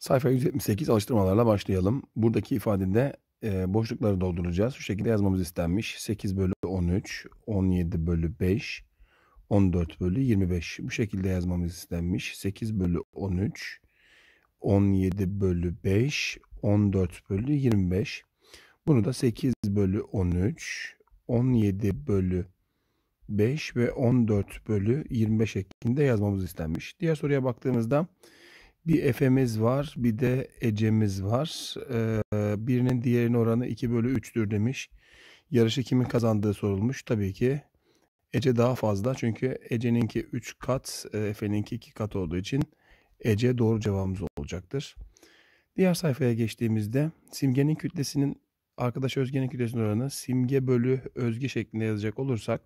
Sayfa 178 alıştırmalarla başlayalım. Buradaki ifadede e, boşlukları dolduracağız. Şu şekilde yazmamız istenmiş. 8 bölü 13, 17 bölü 5, 14 bölü 25. Bu şekilde yazmamız istenmiş. 8 bölü 13, 17 bölü 5, 14 bölü 25. Bunu da 8 bölü 13, 17 bölü 5 ve 14 bölü 25 şeklinde yazmamız istenmiş. Diğer soruya baktığımızda bir Efe'miz var, bir de Ece'miz var. Ee, birinin diğerinin oranı 2 bölü 3'tür demiş. Yarışı kimin kazandığı sorulmuş. Tabii ki Ece daha fazla çünkü Ece'ninki 3 kat, e, Efe'ninki 2 kat olduğu için Ece doğru cevabımız olacaktır. Diğer sayfaya geçtiğimizde simgenin kütlesinin arkadaş özgenin kütlesinin oranı simge bölü özge şeklinde yazacak olursak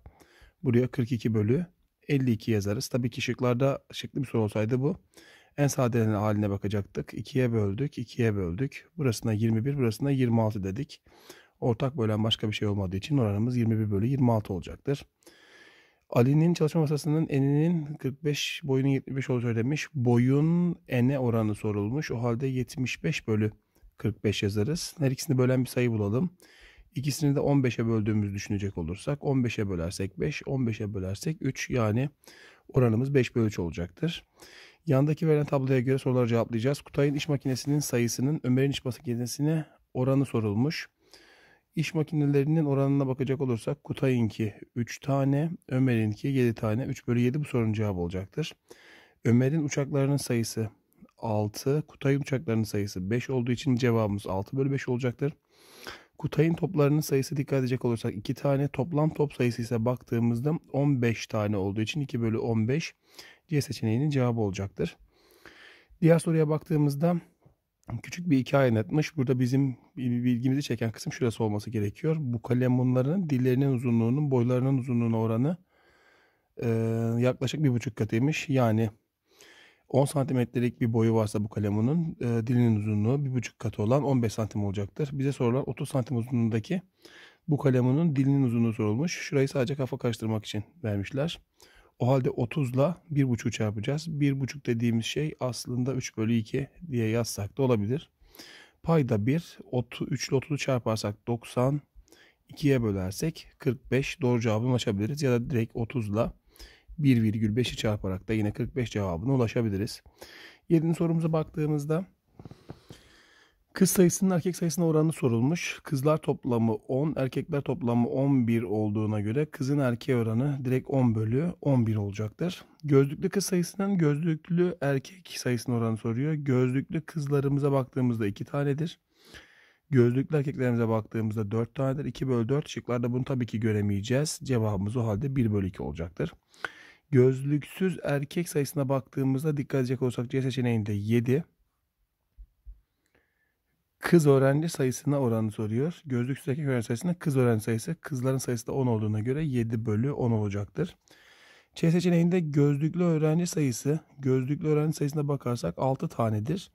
buraya 42 bölü 52 yazarız. Tabii ki şıklarda şıklı bir soru olsaydı bu en sadelerin haline bakacaktık. 2'ye böldük, ikiye böldük. Burasına 21, burasına 26 dedik. Ortak bölen başka bir şey olmadığı için oranımız 21 bölü 26 olacaktır. Ali'nin çalışma masasının eninin 45, boyunun 75 olduğu söylemiş. Boyun ene oranı sorulmuş. O halde 75 bölü 45 yazarız. Her ikisini bölen bir sayı bulalım. İkisini de 15'e böldüğümüz düşünecek olursak 15'e bölersek 5, 15'e bölersek 3 yani oranımız 5 bölü 3 olacaktır. Yandaki verilen tabloya göre soruları cevaplayacağız. Kutay'ın iş makinesinin sayısının Ömer'in iş makinesine oranı sorulmuş. İş makinelerinin oranına bakacak olursak Kutay'ınki 3 tane, Ömer'inki 7 tane. 3 bölü 7 bu sorunun cevabı olacaktır. Ömer'in uçaklarının sayısı 6, Kutay'ın uçaklarının sayısı 5 olduğu için cevabımız 6 bölü 5 olacaktır. Kutay'ın toplarının sayısı dikkat edecek olursak 2 tane. Toplam top sayısı ise baktığımızda 15 tane olduğu için 2 bölü 15 C seçeneğinin cevabı olacaktır. Diğer soruya baktığımızda küçük bir hikaye anlatmış. Burada bizim bilgimizi çeken kısım şurası olması gerekiyor. Bu kalemunların dillerinin uzunluğunun boylarının uzunluğuna oranı e, yaklaşık bir buçuk katıymış. Yani 10 santimetrelik bir boyu varsa bu kalemunun e, dilinin uzunluğu bir buçuk katı olan 15 santim olacaktır. Bize sorular 30 santim uzunluğundaki bu kalemunun dilinin uzunluğu sorulmuş. Şurayı sadece kafa karıştırmak için vermişler. O halde 30 ile 1,5'u çarpacağız. 1,5 dediğimiz şey aslında 3 bölü 2 diye yazsak da olabilir. Payda 1, 3 ile 30'u çarparsak 90, 2'ye bölersek 45 doğru cevabını açabiliriz. Ya da direkt 30 ile 1,5'i çarparak da yine 45 cevabına ulaşabiliriz. 7. sorumuza baktığımızda Kız sayısının erkek sayısına oranı sorulmuş. Kızlar toplamı 10, erkekler toplamı 11 olduğuna göre kızın erkeğe oranı direkt 10 bölü 11 olacaktır. Gözlüklü kız sayısının gözlüklü erkek sayısına oranı soruyor. Gözlüklü kızlarımıza baktığımızda 2 tanedir. Gözlüklü erkeklerimize baktığımızda 4 tanedir. 2 bölü 4 şıklarda bunu tabii ki göremeyeceğiz. Cevabımız o halde 1 bölü 2 olacaktır. Gözlüksüz erkek sayısına baktığımızda dikkat edecek olursak C seçeneğinde 7. Kız öğrenci sayısına oranı soruyor. Gözlüksüz erkek öğrenci sayısına kız öğrenci sayısı. Kızların sayısı da 10 olduğuna göre 7 bölü 10 olacaktır. C seçeneğinde gözlüklü öğrenci sayısı, gözlüklü öğrenci sayısına bakarsak 6 tanedir.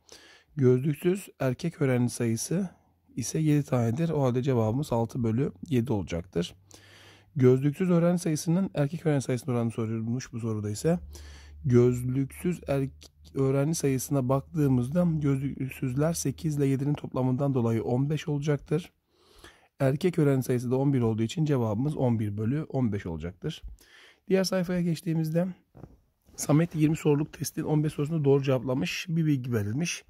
Gözlüksüz erkek öğrenci sayısı ise 7 tanedir. O halde cevabımız 6 bölü 7 olacaktır. Gözlüksüz öğrenci sayısının erkek öğrenci sayısına oranı sorulmuş bu soruda ise. Gözlüksüz erkek öğrenci sayısına baktığımızda gözlüksüzler 8 ile 7'nin toplamından dolayı 15 olacaktır. Erkek öğrenci sayısı da 11 olduğu için cevabımız 11 bölü 15 olacaktır. Diğer sayfaya geçtiğimizde Samet 20 soruluk testin 15 sorusunu doğru cevaplamış. Bir bilgi verilmiş.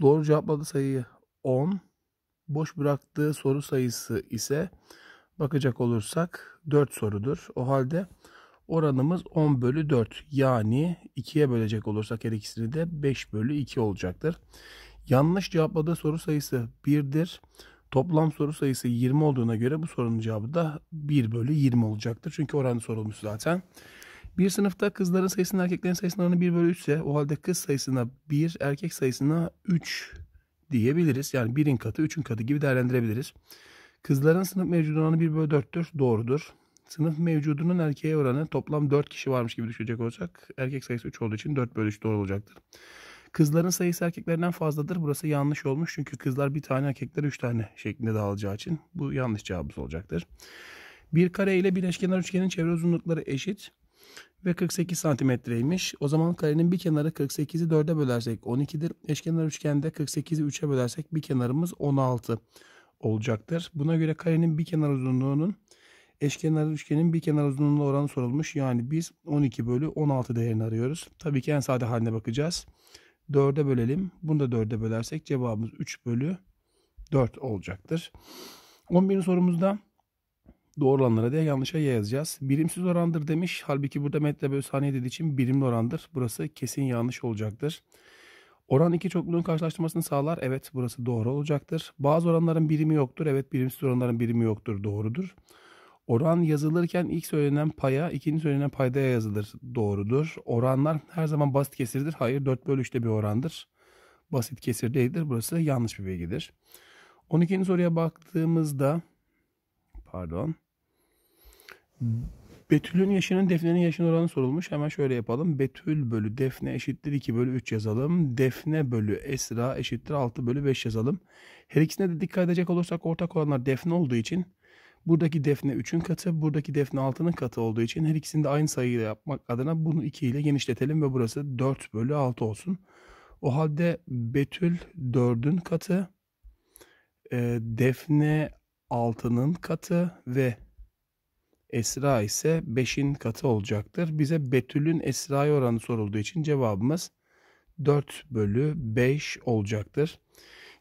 Doğru cevapladığı sayı 10. Boş bıraktığı soru sayısı ise bakacak olursak 4 sorudur. O halde oranımız 10 bölü 4 yani 2'ye bölecek olursak her ikisini de 5 bölü 2 olacaktır. Yanlış cevapladığı soru sayısı 1'dir. Toplam soru sayısı 20 olduğuna göre bu sorunun cevabı da 1 bölü 20 olacaktır. Çünkü oranı sorulmuş zaten. Bir sınıfta kızların sayısının erkeklerin sayısının oranı 1 bölü 3 ise o halde kız sayısına 1, erkek sayısına 3 diyebiliriz. Yani 1'in katı 3'ün katı gibi değerlendirebiliriz. Kızların sınıf mevcudu oranı 1 bölü 4'tür. Doğrudur. Sınıf mevcudunun erkeğe oranı toplam 4 kişi varmış gibi düşünecek olursak erkek sayısı 3 olduğu için 4 bölü 3 doğru olacaktır. Kızların sayısı erkeklerden fazladır. Burası yanlış olmuş çünkü kızlar bir tane erkekler 3 tane şeklinde dağılacağı için bu yanlış cevabımız olacaktır. Bir kare ile bir eşkenar üçgenin çevre uzunlukları eşit ve 48 santimetreymiş. O zaman karenin bir kenarı 48'i 4'e bölersek 12'dir. Eşkenar üçgende 48'i 3'e bölersek bir kenarımız 16 olacaktır. Buna göre karenin bir kenar uzunluğunun eşkenar üçgenin bir kenar uzunluğuna oranı sorulmuş. Yani biz 12 bölü 16 değerini arıyoruz. Tabii ki en sade haline bakacağız. 4'e bölelim. Bunu da 4'e bölersek cevabımız 3 bölü 4 olacaktır. 11. sorumuzda doğru olanlara diye yanlışa y yazacağız. Birimsiz orandır demiş. Halbuki burada metre bölü saniye dediği için birimli orandır. Burası kesin yanlış olacaktır. Oran iki çokluğun karşılaştırmasını sağlar. Evet burası doğru olacaktır. Bazı oranların birimi yoktur. Evet birimsiz oranların birimi yoktur. Doğrudur. Oran yazılırken ilk söylenen paya, ikinci söylenen paydaya yazılır. Doğrudur. Oranlar her zaman basit kesirdir. Hayır 4 bölü 3'te bir orandır. Basit kesir değildir. Burası yanlış bir bilgidir. 12. soruya baktığımızda pardon Betül'ün yaşının Defne'nin yaşının oranı sorulmuş. Hemen şöyle yapalım. Betül bölü Defne eşittir 2 bölü 3 yazalım. Defne bölü Esra eşittir 6 bölü 5 yazalım. Her ikisine de dikkat edecek olursak ortak olanlar Defne olduğu için buradaki Defne 3'ün katı, buradaki Defne 6'nın katı olduğu için her ikisini de aynı sayıyla yapmak adına bunu 2 ile genişletelim ve burası 4 bölü 6 olsun. O halde Betül 4'ün katı, e, Defne 6'nın katı ve Esra ise 5'in katı olacaktır. Bize Betül'ün Esra'yı oranı sorulduğu için cevabımız 4 bölü 5 olacaktır.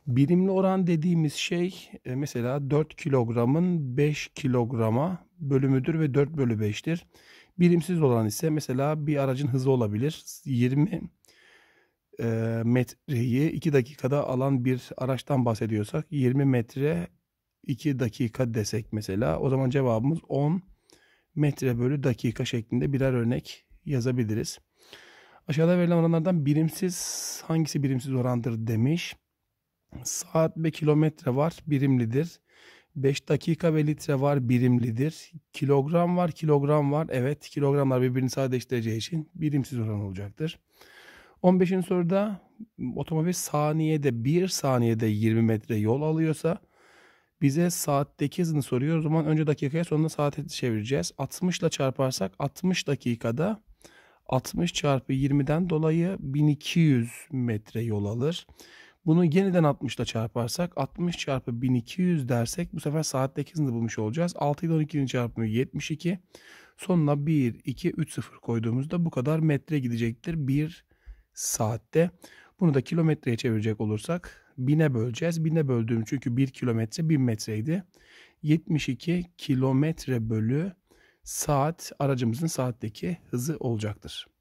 Birimli oran dediğimiz şey e, mesela 4 kilogramın 5 kilograma bölümüdür ve 4 bölü 5'tir. Birimsiz olan ise mesela bir aracın hızı olabilir. 20 e, metreyi 2 dakikada alan bir araçtan bahsediyorsak 20 metre 2 dakika desek mesela o zaman cevabımız 10 metre bölü dakika şeklinde birer örnek yazabiliriz. Aşağıda verilen oranlardan birimsiz hangisi birimsiz orandır demiş. Saat ve kilometre var birimlidir. 5 dakika ve litre var birimlidir. Kilogram var kilogram var. Evet kilogramlar birbirini sadeleştireceği için birimsiz oran olacaktır. 15. soruda otomobil saniyede 1 saniyede 20 metre yol alıyorsa bize saatteki hızını soruyor. O zaman önce dakikaya sonra saate çevireceğiz. 60 ile çarparsak 60 dakikada 60 çarpı 20'den dolayı 1200 metre yol alır. Bunu yeniden 60 ile çarparsak 60 çarpı 1200 dersek bu sefer saatteki hızını bulmuş olacağız. 6 ile 12'nin çarpımı 72. Sonuna 1, 2, 3, 0 koyduğumuzda bu kadar metre gidecektir bir saatte. Bunu da kilometreye çevirecek olursak bine böleceğiz. Bine böldüğüm çünkü 1 kilometre 1000 metreydi. 72 kilometre bölü saat aracımızın saatteki hızı olacaktır.